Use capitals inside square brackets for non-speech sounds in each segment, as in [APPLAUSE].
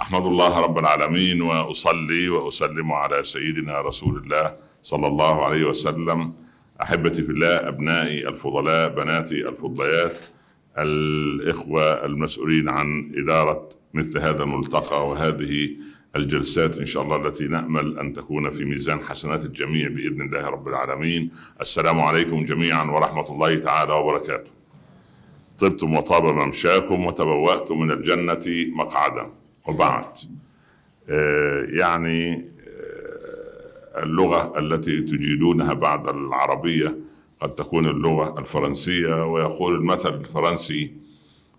احمد الله رب العالمين واصلي واسلم على سيدنا رسول الله صلى الله عليه وسلم احبتي في الله ابنائي الفضلاء بناتي الفضليات الاخوه المسؤولين عن اداره مثل هذا الملتقى وهذه الجلسات ان شاء الله التي نامل ان تكون في ميزان حسنات الجميع باذن الله رب العالمين السلام عليكم جميعا ورحمه الله تعالى وبركاته طبتم وطاب ممشاكم وتبواتم من الجنه مقعدا وبعد آه، يعني آه، اللغة التي تجيدونها بعد العربية قد تكون اللغة الفرنسية ويقول المثل الفرنسي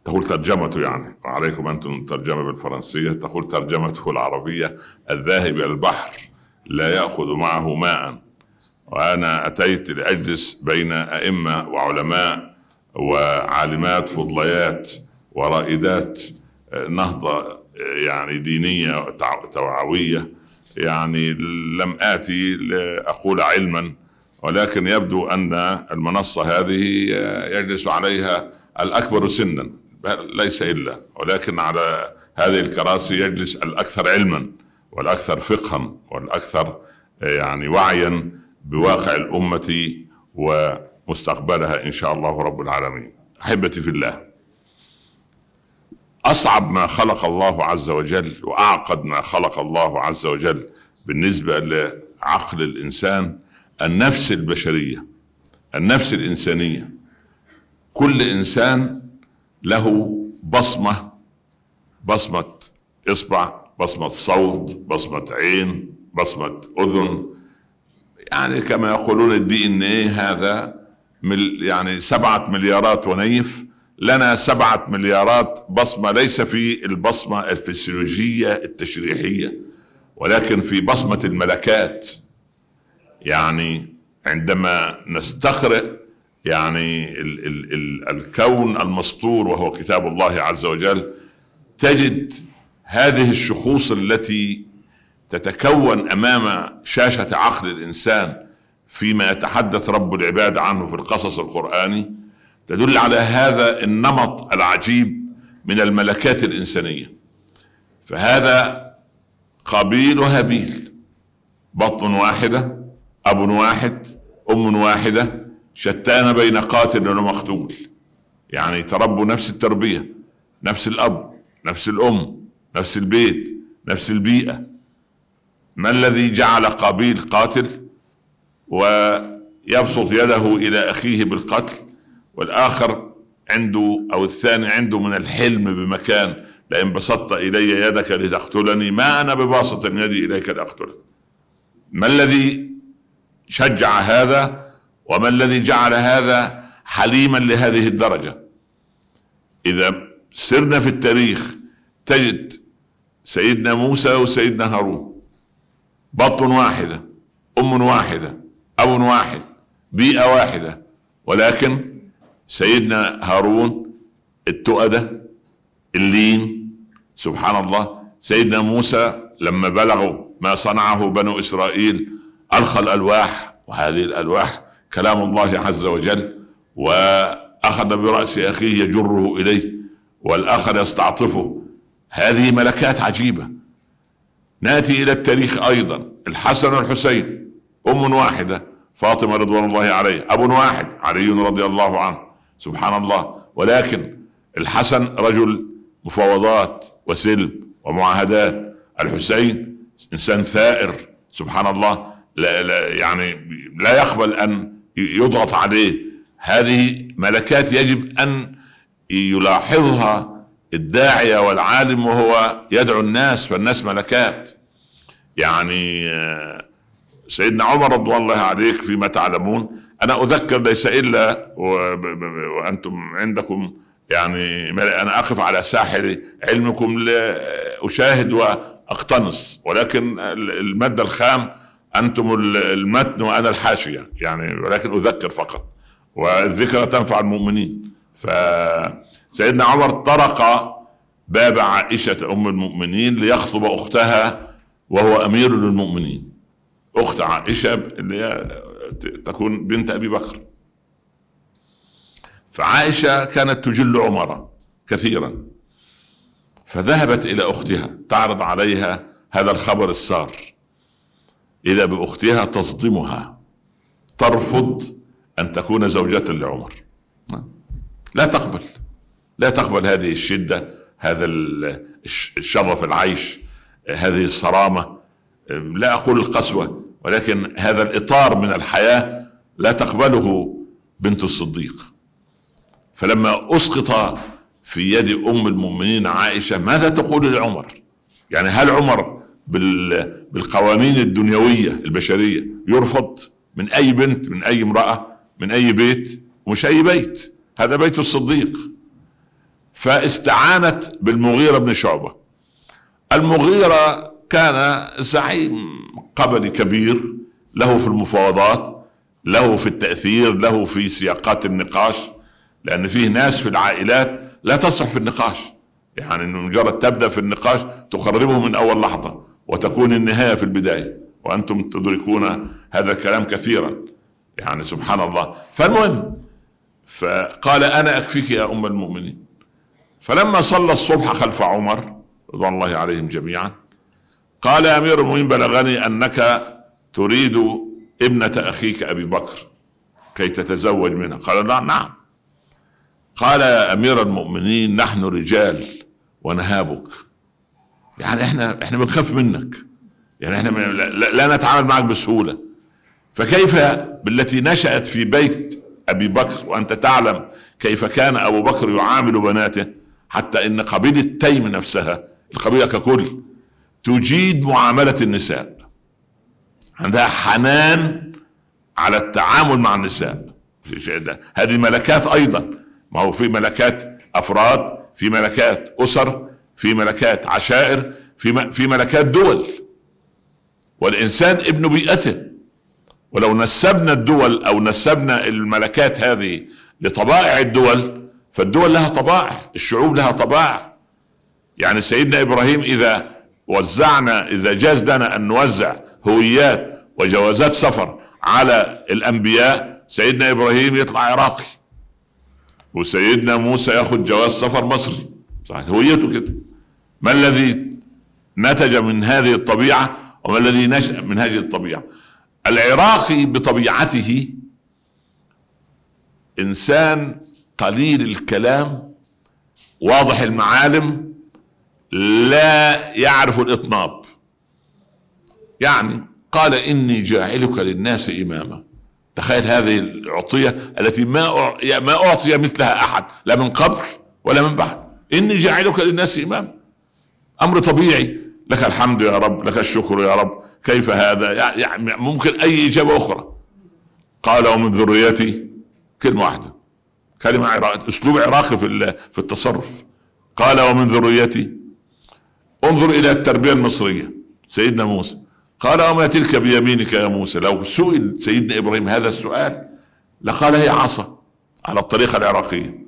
تقول ترجمته يعني وعليكم أنتم الترجمة بالفرنسية تقول ترجمته العربية الذاهب إلى البحر لا يأخذ معه ماء وأنا أتيت لأجلس بين أئمة وعلماء وعالمات فضليات ورائدات آه، نهضة يعني دينية توعوية يعني لم آتي لأقول علما ولكن يبدو أن المنصة هذه يجلس عليها الأكبر سنا ليس إلا ولكن على هذه الكراسي يجلس الأكثر علما والأكثر فقها والأكثر يعني وعيا بواقع الأمة ومستقبلها إن شاء الله رب العالمين أحبتي في الله اصعب ما خلق الله عز وجل واعقد ما خلق الله عز وجل بالنسبه لعقل الانسان النفس البشريه النفس الانسانيه كل انسان له بصمه بصمه اصبع بصمه صوت بصمه عين بصمه اذن يعني كما يقولون الدي ان ايه هذا يعني سبعه مليارات ونيف لنا سبعة مليارات بصمة ليس في البصمة الفسيولوجية التشريحية ولكن في بصمة الملكات يعني عندما نستقرئ يعني ال ال ال الكون المسطور وهو كتاب الله عز وجل تجد هذه الشخوص التي تتكون امام شاشه عقل الانسان فيما يتحدث رب العباد عنه في القصص القراني تدل على هذا النمط العجيب من الملكات الإنسانية فهذا قابيل وهابيل بطن واحدة أب واحد أم واحدة شتان بين قاتل ومقتول يعني تربوا نفس التربية نفس الأب نفس الأم نفس البيت نفس البيئة ما الذي جعل قابيل قاتل ويبسط يده إلى أخيه بالقتل والآخر عنده أو الثاني عنده من الحلم بمكان لئن بسطت إلي يدك لتقتلني ما أنا بباسط يدي إليك لأقتلك ما الذي شجع هذا وما الذي جعل هذا حليما لهذه الدرجة إذا سرنا في التاريخ تجد سيدنا موسى وسيدنا هارون بطن واحدة أم واحدة أب واحد بيئة واحدة ولكن سيدنا هارون التؤدة اللين سبحان الله سيدنا موسى لما بلغوا ما صنعه بنو إسرائيل ألقى الألواح وهذه الألواح كلام الله عز وجل وأخذ برأس أخيه يجره إليه والآخر يستعطفه هذه ملكات عجيبة ناتي إلى التاريخ أيضا الحسن والحسين أم واحدة فاطمة رضوان الله عليه أب واحد علي رضي الله عنه سبحان الله ولكن الحسن رجل مفاوضات وسلم ومعاهدات الحسين انسان ثائر سبحان الله لا, لا يعني لا يقبل ان يضغط عليه هذه ملكات يجب ان يلاحظها الداعيه والعالم وهو يدعو الناس فالناس ملكات يعني آه، سيدنا عمر رضي الله عليك فيما تعلمون أنا أذكر ليس إلا وأنتم عندكم يعني أنا أقف على ساحل علمكم لأشاهد وأقتنص ولكن المادة الخام أنتم المتن وأنا الحاشية يعني ولكن أذكر فقط والذكرى تنفع المؤمنين فسيدنا عمر طرق باب عائشة أم المؤمنين ليخطب أختها وهو أمير للمؤمنين أخت عائشة اللي هي تكون بنت أبي بكر فعائشة كانت تجل عمر كثيرا فذهبت إلى أختها تعرض عليها هذا الخبر السار إذا بأختها تصدمها ترفض أن تكون زوجة لعمر لا تقبل لا تقبل هذه الشدة هذا الشرف العيش هذه الصرامة لا أقول القسوة ولكن هذا الاطار من الحياه لا تقبله بنت الصديق فلما اسقط في يد ام المؤمنين عائشه ماذا تقول لعمر؟ يعني هل عمر بالقوانين الدنيويه البشريه يرفض من اي بنت من اي امراه من اي بيت مش اي بيت هذا بيت الصديق فاستعانت بالمغيره بن شعبه المغيره كان زعيم قبلي كبير له في المفاوضات له في التأثير له في سياقات النقاش لأن فيه ناس في العائلات لا تصلح في النقاش يعني مجرد تبدأ في النقاش تخربه من أول لحظة وتكون النهاية في البداية وأنتم تدركون هذا الكلام كثيرا يعني سبحان الله فالمهم فقال أنا أكفيك يا أم المؤمنين فلما صلى الصبح خلف عمر رضوان الله عليهم جميعا قال يا امير المؤمنين بلغني انك تريد ابنه اخيك ابي بكر كي تتزوج منها قال نعم نعم قال يا امير المؤمنين نحن رجال ونهابك يعني احنا احنا بنخاف منك يعني احنا لا, لا نتعامل معك بسهوله فكيف بالتي نشات في بيت ابي بكر وانت تعلم كيف كان ابو بكر يعامل بناته حتى ان قبيله تيم نفسها القبيله ككل تجيد معاملة النساء عندها حنان على التعامل مع النساء هذه ملكات أيضا ما هو في ملكات أفراد في ملكات أسر في ملكات عشائر في في ملكات دول والإنسان ابن بيئته ولو نسبنا الدول أو نسبنا الملكات هذه لطبائع الدول فالدول لها طبائع الشعوب لها طبائع يعني سيدنا إبراهيم إذا وزعنا إذا جاز لنا أن نوزع هويات وجوازات سفر على الأنبياء سيدنا إبراهيم يطلع عراقي وسيدنا موسى ياخذ جواز سفر مصري صحيح هويته كده ما الذي نتج من هذه الطبيعة وما الذي نشأ من هذه الطبيعة العراقي بطبيعته إنسان قليل الكلام واضح المعالم لا يعرف الاطناب يعني قال اني جاعلك للناس اماما تخيل هذه العطيه التي ما ما اعطي مثلها احد لا من قبل ولا من بعد اني جاعلك للناس اماما امر طبيعي لك الحمد يا رب لك الشكر يا رب كيف هذا يعني ممكن اي اجابه اخرى قال ومن ذريتي كلمه واحده كلمه عراق اسلوب عراقي في في التصرف قال ومن ذريتي انظر الى التربيه المصريه سيدنا موسى قال وما تلك بيمينك يا موسى لو سئل سيدنا ابراهيم هذا السؤال لقال هي عصا على الطريقه العراقيه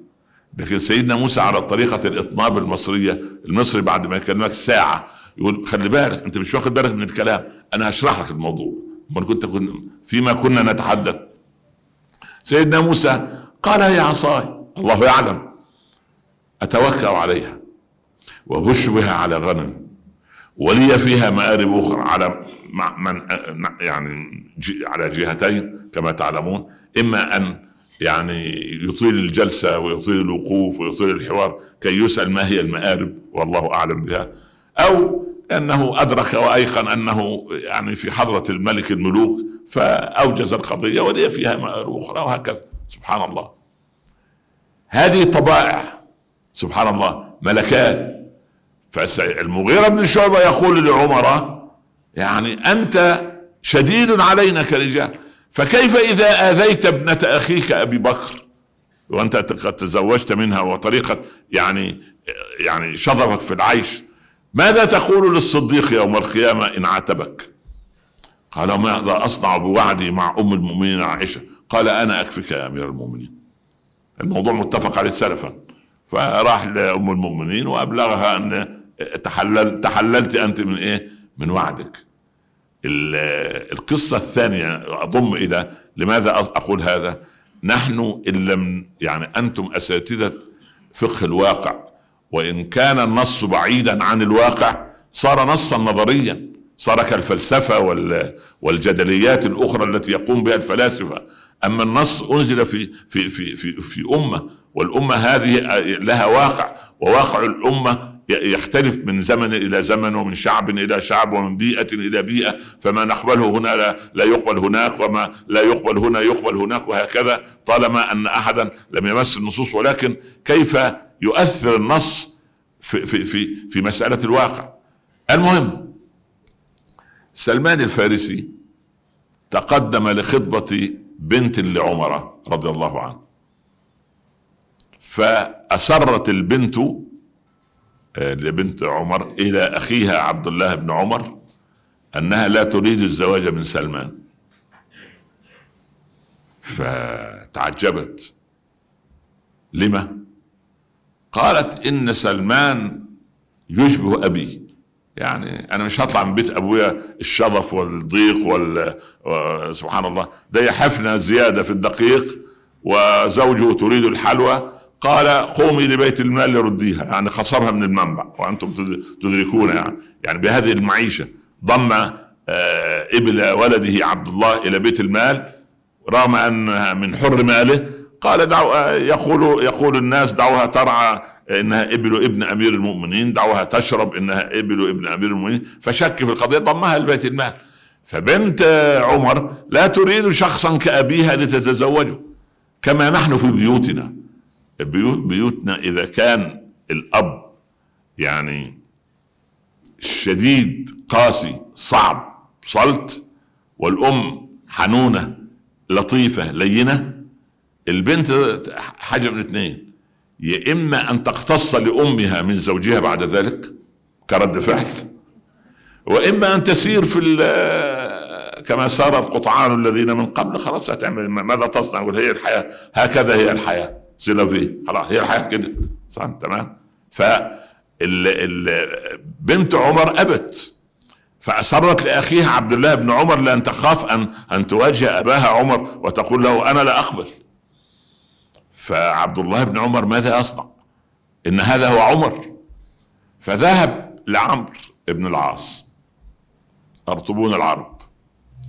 لكن سيدنا موسى على طريقه الاطناب المصريه المصري بعد ما يكلمك ساعه يقول خلي بالك انت مش واخد بالك من الكلام انا هشرح لك الموضوع امال كنت كن فيما كنا نتحدث سيدنا موسى قال هي عصاي الله يعلم اتوكل عليها بها على غنم ولي فيها مآرب أخرى على من يعني على جهتين كما تعلمون إما أن يعني يطيل الجلسة ويطيل الوقوف ويطيل الحوار كي يسأل ما هي المآرب والله أعلم بها أو أنه أدرك وأيقن أنه يعني في حضرة الملك الملوك فأوجز القضية ولي فيها مآرب أخرى وهكذا سبحان الله هذه طبائع سبحان الله ملكات فالمغيرة بن شعبة يقول لعمر يعني أنت شديد علينا كرجال فكيف إذا آذيت ابنة أخيك أبي بكر وأنت قد تزوجت منها وطريقة يعني يعني شظفك في العيش ماذا تقول للصديق يوم القيامة إن عاتبك قال ماذا أصنع بوعدي مع أم المؤمنين عائشة قال أنا أكفك يا أمير المؤمنين الموضوع متفق عليه سلفا فراح لأم المؤمنين وأبلغها أن تحلل تحللت انت من ايه من وعدك القصة الثانية أضم إلى لماذا أقول هذا نحن إن لم يعني أنتم أساتذة فقه الواقع وإن كان النص بعيدا عن الواقع صار نصا نظريا صار كالفلسفة والجدليات الأخرى التي يقوم بها الفلاسفة أما النص أنزل في, في, في, في, في أمة والأمة هذه لها واقع وواقع الأمة يختلف من زمن إلى زمن ومن شعب إلى شعب ومن بيئة إلى بيئة فما نقبله هنا لا, لا يقبل هناك وما لا يقبل هنا يقبل هناك وهكذا طالما أن أحدا لم يمس النصوص ولكن كيف يؤثر النص في, في, في, في مسألة الواقع المهم سلمان الفارسي تقدم لخطبة بنت لعمر رضي الله عنه فأسرت البنت لبنت عمر إلى أخيها عبد الله بن عمر أنها لا تريد الزواج من سلمان فتعجبت لما قالت إن سلمان يشبه أبي يعني أنا مش هطلع من بيت أبويا الشظف والضيق وال... سبحان الله ده يحفنا زيادة في الدقيق وزوجه تريد الحلوى قال قومي لبيت المال لرديها يعني خسرها من المنبع وانتم تدركون يعني يعني بهذه المعيشه ضم آه، ابل ولده عبد الله الى بيت المال رغم انها من حر ماله قال دعو آه، يقول يقول الناس دعوها ترعى انها ابل ابن امير المؤمنين دعوها تشرب انها ابل ابن امير المؤمنين فشك في القضيه ضمها لبيت المال فبنت آه، عمر لا تريد شخصا كابيها لتتزوجه كما نحن في بيوتنا بيوت بيوتنا إذا كان الأب يعني شديد قاسي صعب صلت والأم حنونة لطيفة لينة البنت حاجة من اثنين يا إما أن تقتص لأمها من زوجها بعد ذلك كرد فعل وإما أن تسير في كما سار القطعان الذين من قبل خلاص هتعمل ماذا تصنع هي الحياة هكذا هي الحياة سيلا خلاص هي الحياه كده صح تمام ف بنت عمر ابت فأسرت لأخيها عبد الله بن عمر لأن تخاف أن أن تواجه أباها عمر وتقول له أنا لا أقبل فعبد الله بن عمر ماذا يصنع إن هذا هو عمر فذهب لعمرو بن العاص أرطبون العرب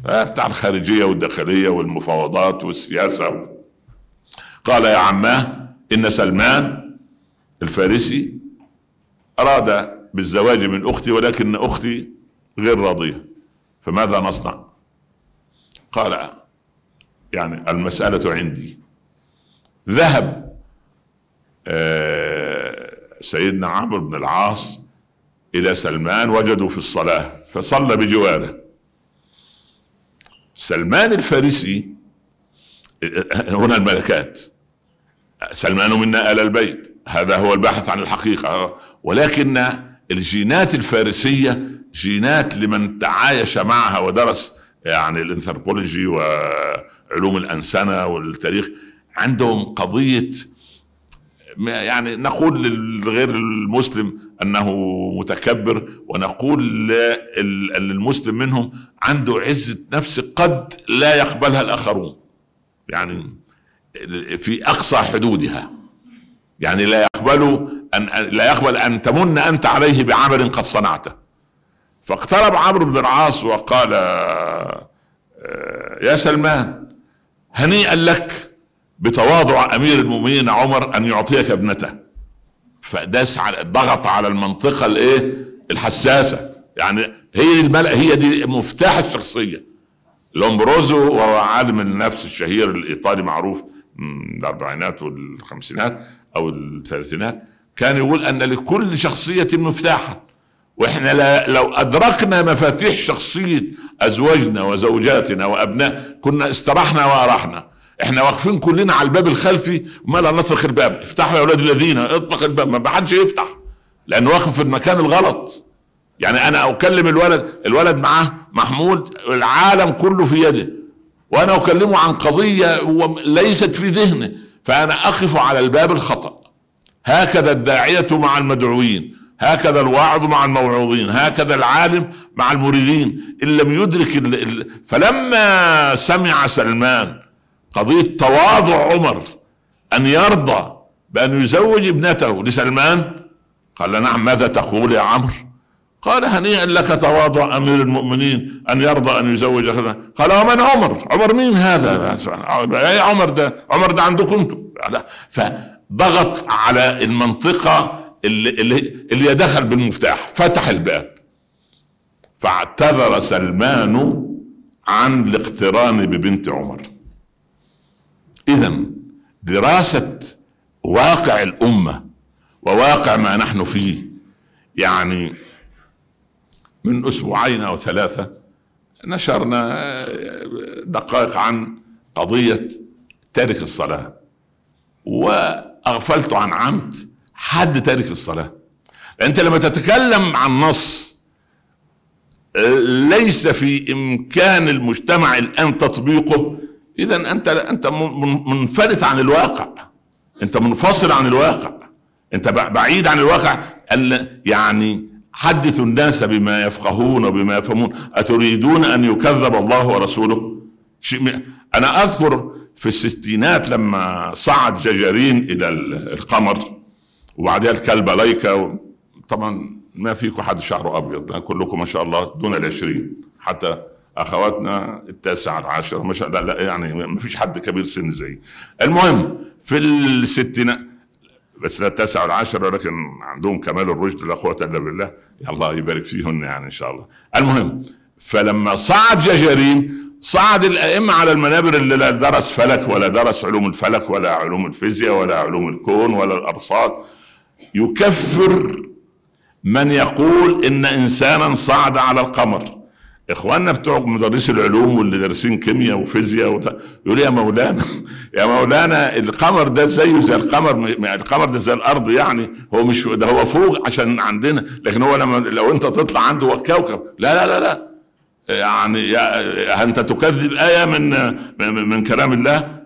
آه، بتاع الخارجية والداخلية والمفاوضات والسياسة قال يا عماه إن سلمان الفارسي أراد بالزواج من أختي ولكن أختي غير راضية فماذا نصنع قال يعني المسألة عندي ذهب آه، سيدنا عمرو بن العاص إلى سلمان وجدوا في الصلاة فصلى بجواره سلمان الفارسي آه، هنا الملكات سلمان منا آل البيت هذا هو الباحث عن الحقيقة ولكن الجينات الفارسية جينات لمن تعايش معها ودرس يعني الانثروبولوجي وعلوم الأنسنة والتاريخ عندهم قضية يعني نقول للغير المسلم انه متكبر ونقول للمسلم منهم عنده عزة نفس قد لا يقبلها الاخرون يعني في اقصى حدودها يعني لا يقبل ان لا يقبل ان تمن انت عليه بعمل قد صنعته فاقترب عمرو بن العاص وقال آه، يا سلمان هنيئا لك بتواضع امير المؤمنين عمر ان يعطيك ابنته فداس على ضغط على المنطقه الايه الحساسه يعني هي الملأ هي دي مفتاح الشخصيه لومبروزو وهو عالم النفس الشهير الايطالي معروف الاربعينات والخمسينات او الثلاثينات كان يقول ان لكل شخصيه مفتاحا واحنا لو ادركنا مفاتيح شخصيه ازواجنا وزوجاتنا وابناء كنا استرحنا وارحنا احنا واقفين كلنا على الباب الخلفي ما لا نطرق الباب افتحوا يا اولاد الذين اطلق الباب ما حدش يفتح لانه واقف في المكان الغلط يعني انا اكلم الولد الولد معاه محمود العالم كله في يده وأنا أكلمه عن قضية ليست في ذهنه فأنا أقف على الباب الخطأ هكذا الداعية مع المدعوين هكذا الواعظ مع الموعوظين هكذا العالم مع المريدين إن لم يدرك الـ الـ فلما سمع سلمان قضية تواضع عمر أن يرضى بأن يزوج ابنته لسلمان قال نعم ماذا تقول يا عمرو قال هنيئا لك تواضع امير المؤمنين ان يرضى ان يزوج اخذها قال ومن عمر عمر مين هذا اي عمر ده عمر ده عندكم انتم فضغط على المنطقه اللي, اللي, اللي دخل بالمفتاح فتح الباب فاعتذر سلمان عن الاقتران ببنت عمر اذا دراسه واقع الامه وواقع ما نحن فيه يعني من أسبوعين أو ثلاثة نشرنا آه، دقائق عن قضية تارك الصلاة وأغفلت عن عمد حد تارك الصلاة أنت لما تتكلم عن نص آه، ليس في إمكان المجتمع الآن تطبيقه إذا أنت أنت منفلت عن الواقع أنت منفصل عن الواقع أنت بعيد عن الواقع يعني حدثوا الناس بما يفقهون وبما يفهمون أتريدون أن يكذب الله ورسوله شيء أنا أذكر في الستينات لما صعد ججرين إلى القمر وبعدها الكلب ليكا طبعا ما فيكم حد شعره أبيض كلكم ما شاء الله دون العشرين حتى اخواتنا التاسعة العاشرة ما شاء الله لا يعني ما فيش حد كبير سن زي المهم في الستينات بس التاسعة والعاشر ولكن عندهم كمال الرشد لا قوة إلا بالله الله يبارك فيهن يعني إن شاء الله المهم فلما صعد جاجارين صعد الأئمة على المنابر اللي لا درس فلك ولا درس علوم الفلك ولا علوم الفيزياء ولا علوم الكون ولا الأرصاد يكفر من يقول إن إنسانا صعد على القمر اخواننا بتوع مدرسي العلوم واللي دارسين كيمياء وفيزياء وت... يقول يا مولانا يا مولانا القمر ده زيه زي القمر القمر ده زي الارض يعني هو مش ده هو فوق عشان عندنا لكن هو لما لو انت تطلع عنده كوكب لا لا لا لا يعني يا... انت تكذب ايه من من كلام الله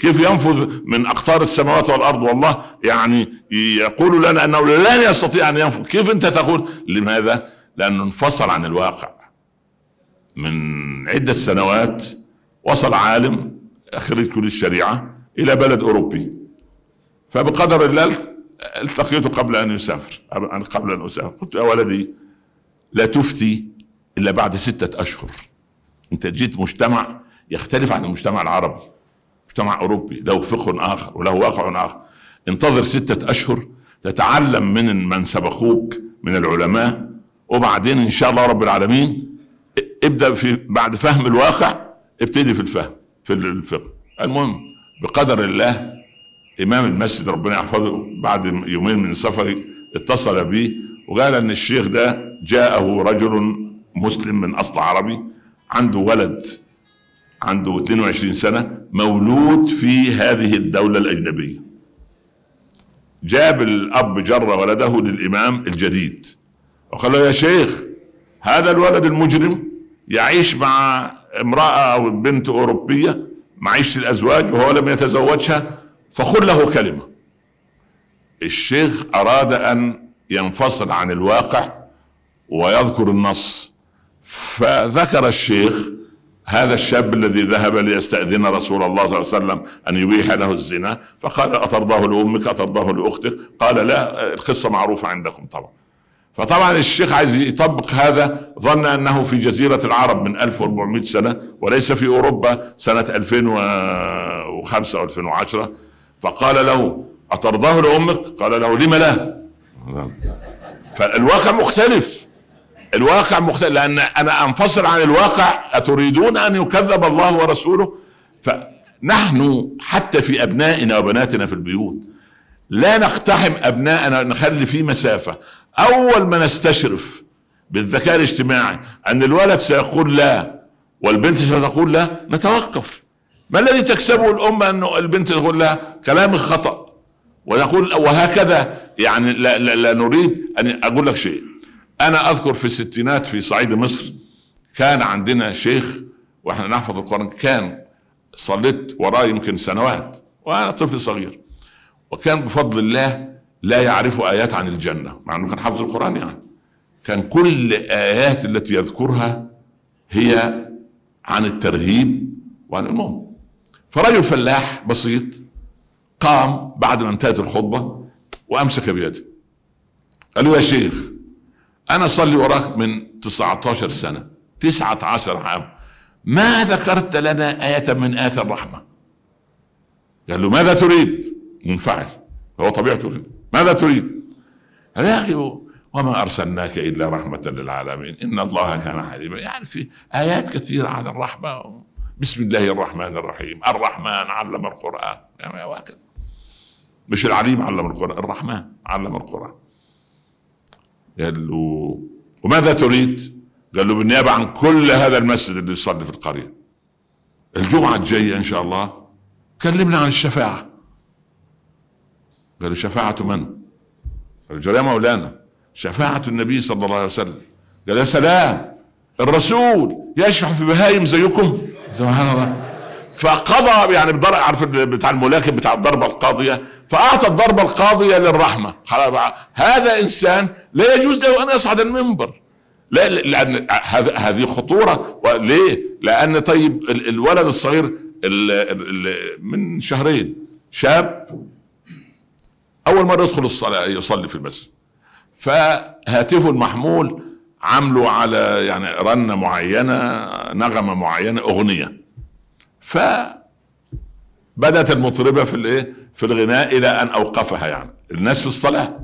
كيف ينفذ من اقطار السماوات والارض والله يعني يقول لنا انه لن يستطيع ان ينفذ كيف انت تقول لماذا لانه انفصل عن الواقع من عدة سنوات وصل عالم خريج كلية الشريعة إلى بلد أوروبي فبقدر الله التقيته قبل أن يسافر قبل أن أسافر قلت يا ولدي لا تفتي إلا بعد ستة أشهر أنت جيت مجتمع يختلف عن المجتمع العربي مجتمع أوروبي له فقه آخر وله واقع آخر انتظر ستة أشهر تتعلم من من سبقوك من العلماء وبعدين إن شاء الله رب العالمين ابدا في بعد فهم الواقع ابتدي في الفهم في الفقه المهم بقدر الله امام المسجد ربنا يحفظه بعد يومين من سفري اتصل بي وقال ان الشيخ ده جاءه رجل مسلم من اصل عربي عنده ولد عنده 22 سنه مولود في هذه الدوله الاجنبيه جاب الاب جر ولده للامام الجديد وقال له يا شيخ هذا الولد المجرم يعيش مع امرأة أو بنت أوروبية معيشة الأزواج وهو لم يتزوجها فقل له كلمة الشيخ أراد أن ينفصل عن الواقع ويذكر النص فذكر الشيخ هذا الشاب الذي ذهب ليستأذن رسول الله صلى الله عليه وسلم أن يبيح له الزنا فقال أترضاه لأمك أترضاه لأختك قال لا القصة معروفة عندكم طبعا فطبعا الشيخ عايز يطبق هذا ظن انه في جزيره العرب من 1400 سنه وليس في اوروبا سنه 2005 او 2010 فقال له اترضاه لامك؟ قال له لم لا؟ فالواقع مختلف الواقع مختلف لان انا انفصل عن الواقع اتريدون ان يكذب الله ورسوله فنحن حتى في ابنائنا وبناتنا في البيوت لا نقتحم ابنائنا نخلي في مسافه اول ما نستشرف بالذكاء الاجتماعي ان الولد سيقول لا والبنت ستقول لا نتوقف ما الذي تكسبه الامه انه البنت تقول لا كلام خطا ونقول وهكذا يعني لا, لا, لا نريد ان اقول لك شيء انا اذكر في الستينات في صعيد مصر كان عندنا شيخ واحنا نحفظ القران كان صليت وراه يمكن سنوات وانا طفل صغير وكان بفضل الله لا يعرف آيات عن الجنة مع أنه كان حافظ القرآن يعني كان كل آيات التي يذكرها هي عن الترهيب وعن المهم فرجل فلاح بسيط قام بعد ما انتهت الخطبة وأمسك بيده قال له يا شيخ أنا صلي وراك من 19 سنة 19 عام ما ذكرت لنا آية من آيات الرحمة قال له ماذا تريد منفعل هو طبيعته كده ماذا تريد هذا وما أرسلناك إلا رحمة للعالمين إن الله كان حليما يعني في آيات كثيرة عن الرحمة بسم الله الرحمن الرحيم الرحمن علم القرآن يعني وهكذا مش العليم علم القرآن الرحمن علم القرآن قال له وماذا تريد؟ قال له بالنيابة عن كل هذا المسجد اللي يصلي في القرية الجمعة الجاية إن شاء الله كلمنا عن الشفاعة قالوا شفاعة من؟ قالوا يا مولانا شفاعة النبي صلى الله عليه وسلم قال يا سلام الرسول يشفع في بهايم زيكم سبحان الله فقضى يعني بضرب عارف بتاع الملاكم بتاع الضربه القاضيه فاعطى الضربه القاضيه للرحمه هذا انسان لا يجوز له ان يصعد المنبر لا لان هذه خطوره ليه؟ لان طيب الولد الصغير من شهرين شاب اول مره يدخل الصلاه يصلي في المسجد فهاتفه المحمول عامله على يعني رنه معينه نغمه معينه اغنيه ف بدات المطربه في الايه في الغناء الى ان اوقفها يعني الناس في الصلاه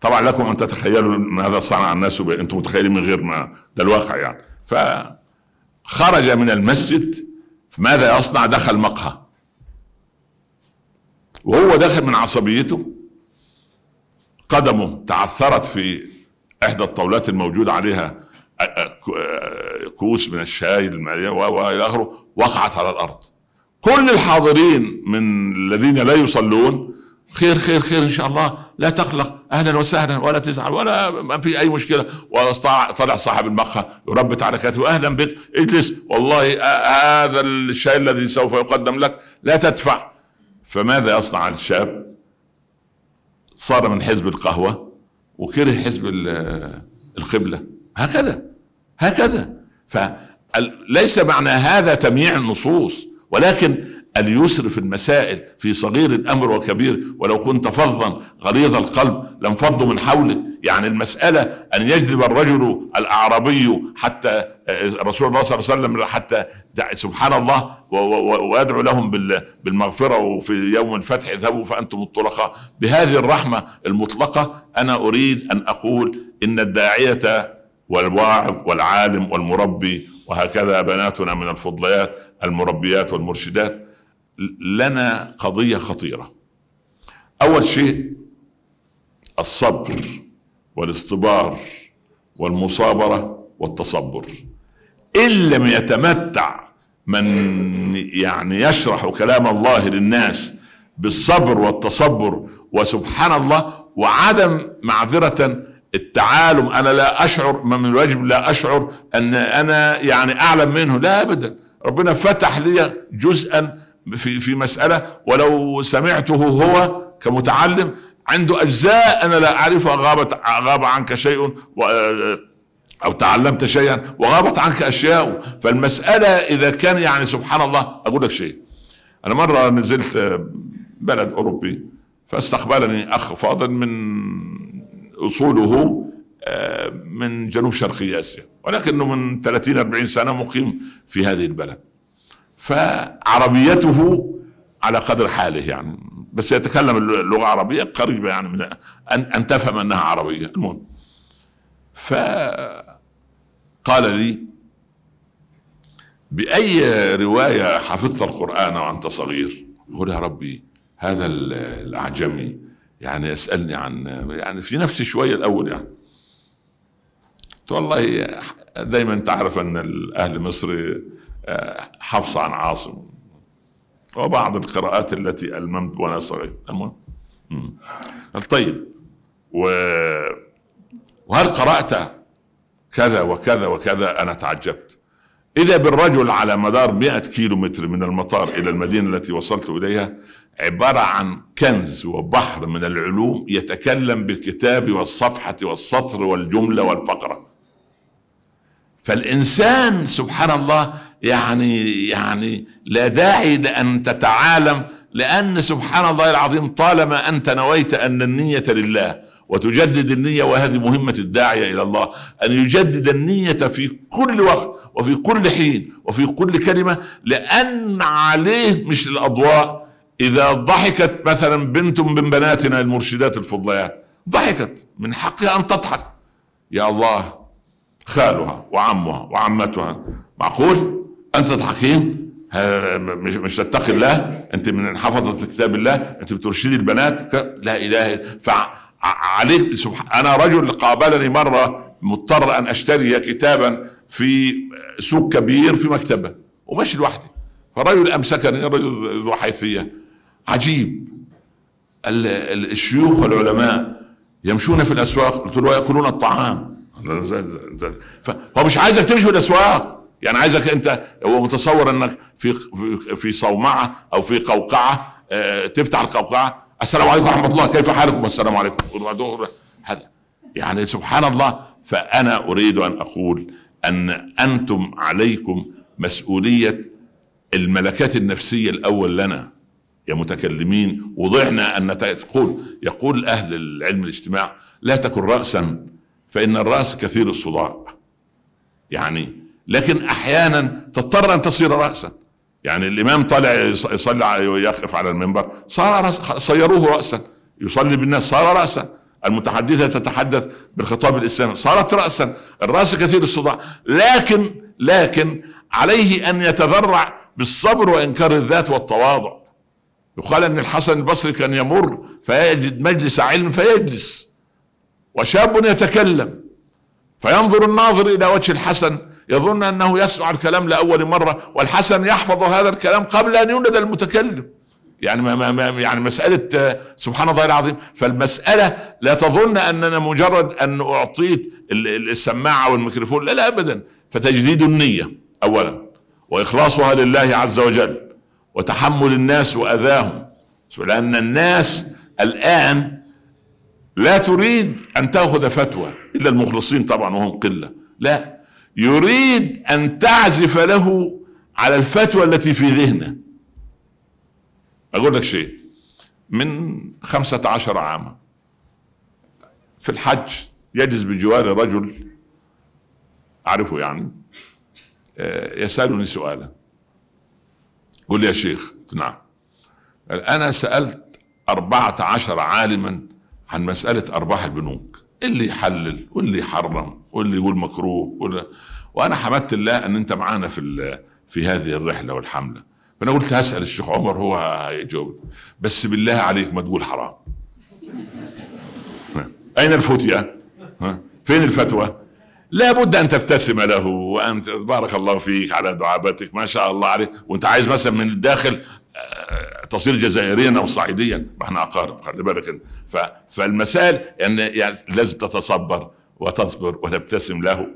طبعا لكم ان تتخيلوا ان هذا صنع الناس انتم متخيلين من غير ما ده الواقع يعني فخرج من المسجد ماذا يصنع دخل مقهى وهو داخل من عصبيته قدمه تعثرت في احدى الطاولات الموجود عليها كوس من الشاي الماليه والى اخره وقعت على الارض كل الحاضرين من الذين لا يصلون خير خير خير ان شاء الله لا تقلق اهلا وسهلا ولا تزعل ولا ما في اي مشكله وطلع صاحب المقهى يربت على كتفه اهلا بك اجلس والله هذا الشاي الذي سوف يقدم لك لا تدفع فماذا يصنع الشاب صار من حزب القهوة وكره حزب القبلة هكذا هكذا فليس معنى هذا تمييع النصوص ولكن اليسر في المسائل في صغير الامر وكبير ولو كنت فظا غليظ القلب لانفضوا من حولك يعني المساله ان يجذب الرجل الاعرابي حتى آه، رسول الله صلى الله عليه وسلم حتى سبحان الله ويدعو لهم بالمغفره وفي يوم الفتح اذهبوا فانتم الطلقاء بهذه الرحمه المطلقه انا اريد ان اقول ان الداعيه والواعظ والعالم والمربي وهكذا بناتنا من الفضليات المربيات والمرشدات لنا قضية خطيرة أول شيء الصبر والاستبار والمصابرة والتصبر إن لم يتمتع من يعني يشرح كلام الله للناس بالصبر والتصبر وسبحان الله وعدم معذرة التعالم أنا لا أشعر من الواجب لا أشعر أن أنا يعني أعلم منه لا أبدا ربنا فتح لي جزءا في في مساله ولو سمعته هو كمتعلم عنده اجزاء انا لا اعرفها غابت غاب عنك شيء او تعلمت شيئا وغابت عنك اشياء فالمساله اذا كان يعني سبحان الله اقول لك شيء انا مره نزلت بلد اوروبي فاستقبلني اخ فاضل من اصوله آه، من جنوب شرقي اسيا ولكنه من 30 40 سنه مقيم في هذه البلد فعربيته على قدر حاله يعني بس يتكلم اللغه العربيه قريبه يعني من ان ان تفهم انها عربيه المهم فقال لي باي روايه حفظت القران وانت صغير قلت يا ربي هذا الاعجمي يعني يسالني عن يعني في نفسي شويه الاول يعني قلت والله دايما تعرف ان اهل مصر حفص عن عاصم وبعض القراءات التي الممت وانا صغير المهم طيب و وهل قرأت كذا وكذا وكذا أنا تعجبت إذا بالرجل على مدار مئة كيلو متر من المطار إلى المدينة التي وصلت إليها عبارة عن كنز وبحر من العلوم يتكلم بالكتاب والصفحة والسطر والجملة والفقرة فالإنسان سبحان الله يعني يعني لا داعي لأن تتعالم لأن سبحان الله العظيم طالما أنت نويت أن النية لله وتجدد النية وهذه مهمة الداعية إلى الله أن يجدد النية في كل وقت وفي كل حين وفي كل كلمة لأن عليه مش الأضواء إذا ضحكت مثلا بنت من بناتنا المرشدات الفضليات ضحكت من حقها أن تضحك يا الله خالها وعمها وعمتها معقول انت تحقين مش مش تتقي الله انت من حفظة كتاب الله انت بترشدي البنات لا اله فعليك سبحان انا رجل قابلني مره مضطر ان اشتري كتابا في سوق كبير في مكتبه ومشي لوحدي فرجل امسكني رجل ذو حيثيه عجيب الشيوخ والعلماء يمشون في الاسواق قلت له ياكلون الطعام هو مش عايزك تمشي في الاسواق يعني عايزك انت متصور انك في في صومعه او في قوقعه آه، تفتح القوقعه السلام عليكم ورحمه الله كيف حالكم السلام عليكم هذا يعني سبحان الله فانا اريد ان اقول ان انتم عليكم مسؤوليه الملكات النفسيه الاول لنا يا متكلمين وضعنا ان تقول يقول اهل العلم الاجتماع لا تكن راسا فان الراس كثير الصداع يعني لكن احيانا تضطر ان تصير راسا يعني الامام طالع يصلي يقف على المنبر صار صيروه راسا يصلي بالناس صار راسا المتحدثه تتحدث بالخطاب الاسلامي صارت راسا الراس كثير الصداع لكن لكن عليه ان يتذرع بالصبر وانكار الذات والتواضع يقال ان الحسن البصري كان يمر فيجد مجلس علم فيجلس وشاب يتكلم فينظر الناظر الى وجه الحسن يظن انه يسمع الكلام لاول مره والحسن يحفظ هذا الكلام قبل ان يولد المتكلم يعني ما ما يعني مسألة آه، سبحان الله العظيم فالمسألة لا تظن أننا مجرد أن أعطيت السماعة والميكروفون لا لا أبدا فتجديد النية أولا وإخلاصها لله عز وجل وتحمل الناس وأذاهم لأن الناس الآن لا تريد أن تأخذ فتوى إلا المخلصين طبعا وهم قلة لا يريد أن تعزف له على الفتوى التي في ذهنه أقول لك شيء من خمسة عشر عاما في الحج يجلس بجواري رجل أعرفه يعني آه، يسألني سؤالا قل يا شيخ نعم أنا سألت أربعة عشر عالما عن مسألة أرباح البنوك اللي يحلل واللي يحرم واللي يقول مكروه وانا حمدت الله ان انت معانا في في هذه الرحله والحمله فانا قلت هسال الشيخ عمر هو هيجاوب بس بالله عليك ما تقول حرام نعم. اين الفتية فين الفتوى لا بد ان تبتسم له وانت بارك الله فيك على دعابتك ما شاء الله عليك وانت عايز مثلا من الداخل تصير جزائريا او صعيديا ما احنا اقارب خلي بالك فالمسائل يعني, يعني لازم تتصبر وتصبر وتبتسم له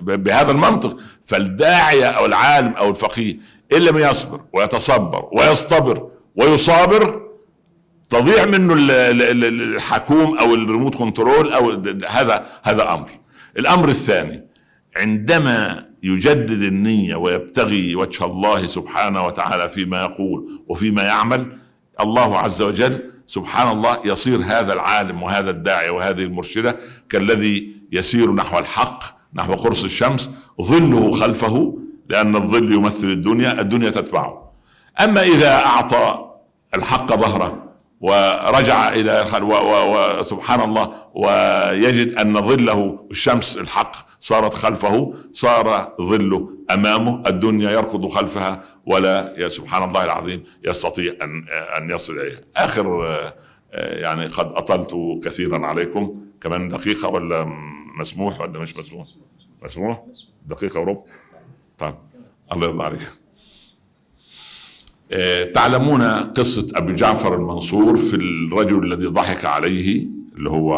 بهذا المنطق فالداعيه او العالم او الفقيه ان لم يصبر ويتصبر ويصطبر ويصابر تضيع منه الحكوم او الريموت كنترول او هذا هذا امر الامر الثاني عندما يجدد النية ويبتغي وجه الله سبحانه وتعالى فيما يقول وفيما يعمل الله عز وجل سبحان الله يصير هذا العالم وهذا الداعي وهذه المرشدة كالذي يسير نحو الحق نحو قرص الشمس ظله خلفه لأن الظل يمثل الدنيا الدنيا تتبعه أما إذا أعطى الحق ظهره ورجع إلى وسبحان الله ويجد أن ظله الشمس الحق صارت خلفه صار ظله امامه الدنيا يركض خلفها ولا يا سبحان الله العظيم يستطيع ان ان يصل اليها اخر آه، يعني قد اطلت كثيرا عليكم كمان دقيقه ولا مسموح ولا مش مسموح مسموح دقيقه وربع طيب الله يرضى عليك آه، تعلمون قصة أبي جعفر المنصور في الرجل الذي ضحك عليه اللي هو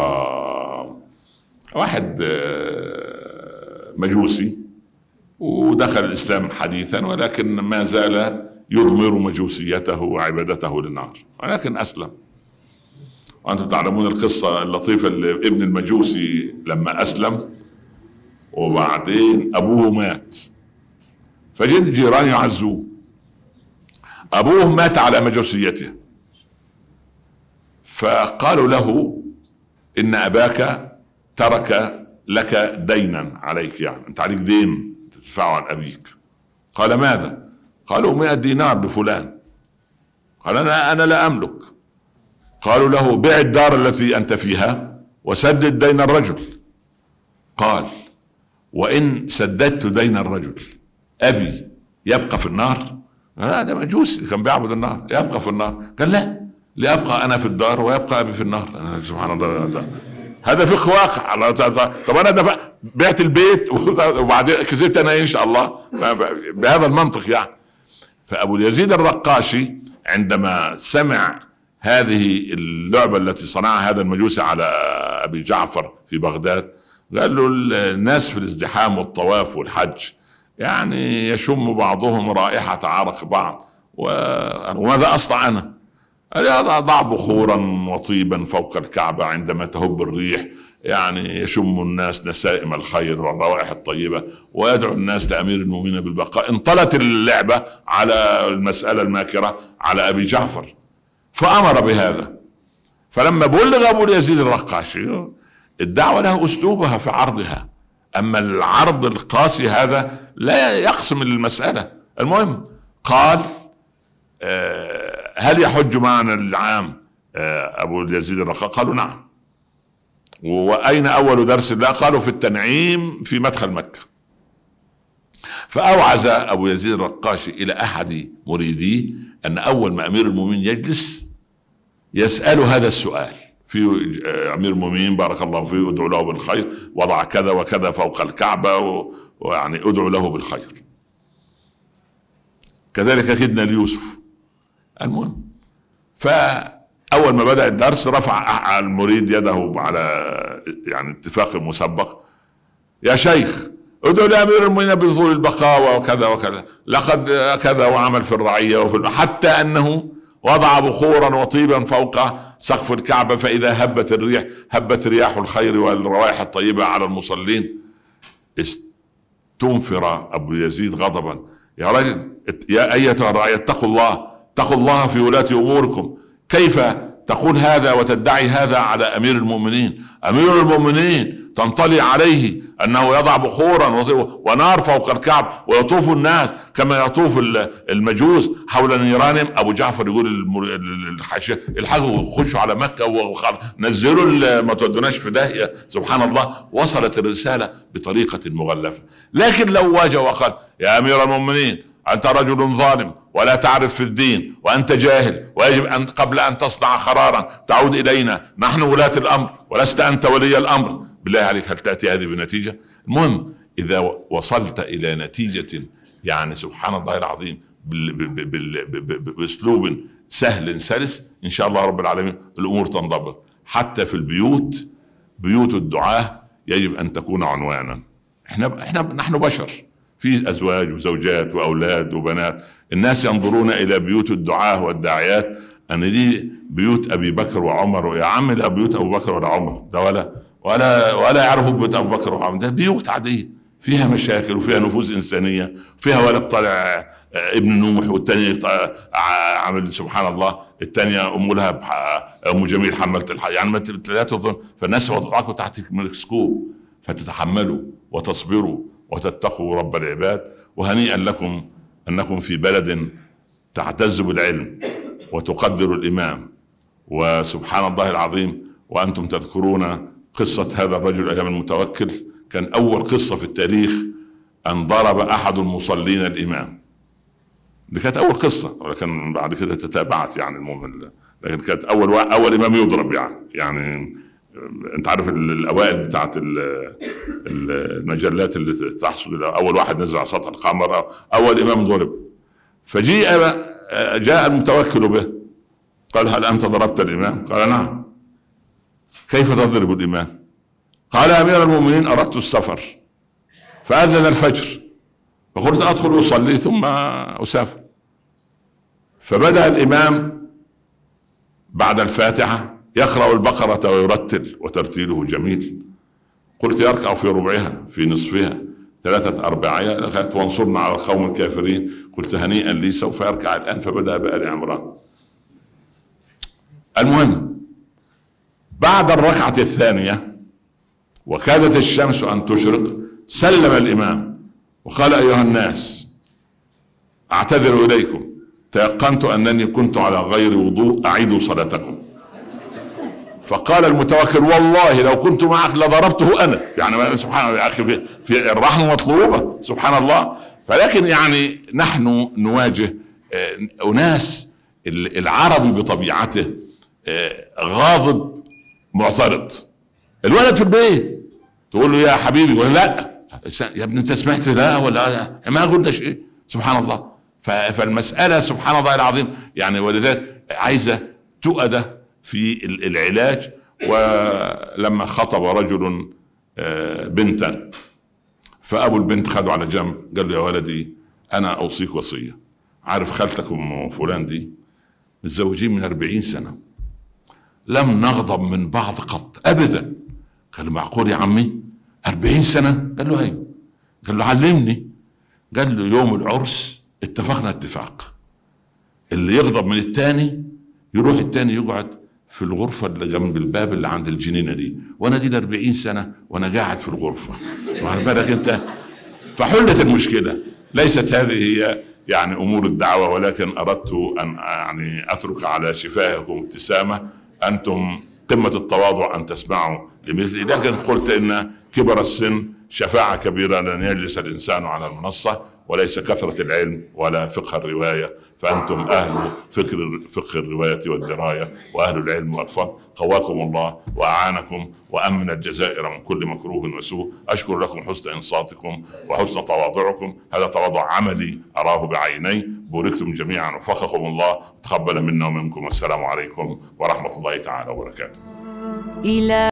واحد آه، مجوسي ودخل الإسلام حديثا ولكن ما زال يضمر مجوسيته وعبادته للنار ولكن أسلم وأنتم تعلمون القصة اللطيفة اللي ابن المجوسي لما أسلم وبعدين أبوه مات فجن الجيران يعزوه أبوه مات على مجوسيته فقالوا له إن أباك ترك لك دينا عليك يعني انت عليك دين تدفعه عن ابيك قال ماذا قالوا مئة دينار لفلان قال انا انا لا املك قالوا له بع الدار التي انت فيها وسدد دين الرجل قال وان سددت دين الرجل ابي يبقى في النار لا ده مجوس كان بيعبد النار يبقى في النار قال لا لابقى انا في الدار ويبقى ابي في النار أنا سبحان الله هذا فقه واقع طب انا دفع بعت البيت [LAUGHS] وبعدين كسبت انا ايه ان شاء الله بهذا المنطق يعني فابو اليزيد الرقاشي عندما سمع هذه اللعبة التي صنعها هذا المجوسي على أبي جعفر في بغداد قال له الناس في الازدحام والطواف والحج يعني يشم بعضهم رائحة عرق بعض وماذا أصنع أنا لا ضع بخورا وطيبا فوق الكعبة عندما تهب الريح يعني يشم الناس نسائم الخير والروائح الطيبة ويدعو الناس لأمير المؤمنين بالبقاء انطلت اللعبة على المسألة الماكرة على أبي جعفر فأمر بهذا فلما بلغ أبو اليزيد الرقاشي الدعوة له أسلوبها في عرضها أما العرض القاسي هذا لا يقسم المسألة المهم قال آه، هل يحج معنا العام آه، ابو يزيد الرقاق قالوا نعم واين اول درس له قالوا في التنعيم في مدخل مكه فاوعز ابو يزيد الرقاشي الى احد مريديه ان اول ما امير المؤمنين يجلس يساله هذا السؤال في آه، امير المؤمنين بارك الله فيه ادعو له بالخير وضع كذا وكذا فوق الكعبه ويعني ادعو له بالخير كذلك سيدنا ليوسف المهم فاول ما بدا الدرس رفع المريد يده على يعني اتفاق مسبق يا شيخ ادعو لامير المؤمنين بطول البقاوه وكذا وكذا لقد كذا وعمل في الرعيه وفي حتى انه وضع بخورا وطيبا فوق سقف الكعبه فاذا هبت الريح هبت رياح الخير والروائح الطيبه على المصلين استنفر ابو يزيد غضبا يا رجل يا ايتها الرعيه اتقوا الله اتقوا الله في ولاة أموركم كيف تقول هذا وتدعي هذا على أمير المؤمنين أمير المؤمنين تنطلي عليه أنه يضع بخورا ونار فوق الكعب ويطوف الناس كما يطوف المجوس حول نيرانهم أبو جعفر يقول الحاشية خشوا على مكة نزلوا ما تودوناش في داهية سبحان الله وصلت الرسالة بطريقة مغلفة لكن لو واجه وقال يا أمير المؤمنين أنت رجل ظالم ولا تعرف في الدين وأنت جاهل ويجب أن قبل أن تصنع قرارا تعود إلينا نحن ولاة الأمر ولست أنت ولي الأمر بالله عليك هل تأتي هذه بنتيجة المهم إذا وصلت إلى نتيجة يعني سبحان الله العظيم بأسلوب سهل سلس إن شاء الله رب العالمين الأمور تنضبط حتى في البيوت بيوت الدعاة يجب أن تكون عنوانا احنا احنا نحن بشر في أزواج وزوجات وأولاد وبنات الناس ينظرون إلى بيوت الدعاة والداعيات أن دي بيوت أبي بكر وعمر يا عم لا بيوت أبو بكر ولا عمر ده ولا ولا ولا يعرفوا بيوت أبو بكر وعمر ده بيوت عادية فيها مشاكل وفيها نفوذ إنسانية فيها ولد طالع آه، ابن نوح والتاني آه، آه، عامل سبحان الله التانية أم لها أم جميل حملت الحق يعني ما لا تظن فالناس وضعكم تحت الميكروسكوب فتتحملوا وتصبروا وتتقوا رب العباد وهنيئا لكم انكم في بلد تعتز بالعلم وتقدر الامام وسبحان الله العظيم وانتم تذكرون قصه هذا الرجل الامام المتوكل كان اول قصه في التاريخ ان ضرب احد المصلين الامام دي كانت اول قصه ولكن بعد كده تتابعت يعني المهم لكن كانت اول اول امام يضرب يعني يعني انت عارف الاوائل بتاعت المجلات اللي تحصل اول واحد نزل على سطح القمر اول امام ضرب فجيء جاء المتوكل به قال هل انت ضربت الامام؟ قال نعم كيف تضرب الامام؟ قال امير المؤمنين اردت السفر فاذن الفجر فقلت ادخل اصلي ثم اسافر فبدا الامام بعد الفاتحه يقرأ البقرة ويرتل وترتيله جميل قلت يركع في ربعها في نصفها ثلاثة أرباعها قالت وانصرنا على القوم الكافرين قلت هنيئا لي سوف يركع الآن فبدأ بآل عمران المهم بعد الركعة الثانية وكادت الشمس أن تشرق سلم الإمام وقال أيها الناس أعتذر إليكم تيقنت أنني كنت على غير وضوء أعيدوا صلاتكم فقال المتوكل والله لو كنت معك لضربته انا يعني سبحان الله يا اخي في الرحمه مطلوبه سبحان الله فلكن يعني نحن نواجه آه، اناس العربي بطبيعته آه، غاضب معترض الولد في البيت تقول له يا حبيبي ولا لا يا ابني انت سمعت لا ولا ما قلنا شيء سبحان الله فالمساله سبحان الله العظيم يعني ولذلك عايزه تؤده في العلاج ولما خطب رجل آه، بنتا فابو البنت خده على جنب قال له يا ولدي انا اوصيك وصيه عارف خالتك ام فلان دي متزوجين من 40 سنه لم نغضب من بعض قط ابدا قال معقول يا عمي 40 سنه قال له هاي أيوة. قال له علمني قال له يوم العرس اتفقنا اتفاق اللي يغضب من الثاني يروح الثاني يقعد في الغرفة اللي جنب الباب اللي عند الجنينة دي وأنا دي 40 سنة وأنا قاعد في الغرفة واخد بالك أنت فحلت المشكلة ليست هذه هي يعني أمور الدعوة ولكن أردت أن يعني أترك على شفاهكم ابتسامة أنتم قمة التواضع أن تسمعوا لمثلي لكن قلت إن كبر السن شفاعة كبيرة لن يجلس الإنسان على المنصة وليس كثرة العلم ولا فقه الرواية فأنتم أهل فكر فقه الرواية والدراية وأهل العلم والفقه قواكم الله وأعانكم وأمن الجزائر من كل مكروه وسوء أشكر لكم حسن إنصاتكم وحسن تواضعكم هذا تواضع عملي أراه بعيني بوركتم جميعا وفقكم الله تقبل منا ومنكم والسلام عليكم ورحمة الله تعالى وبركاته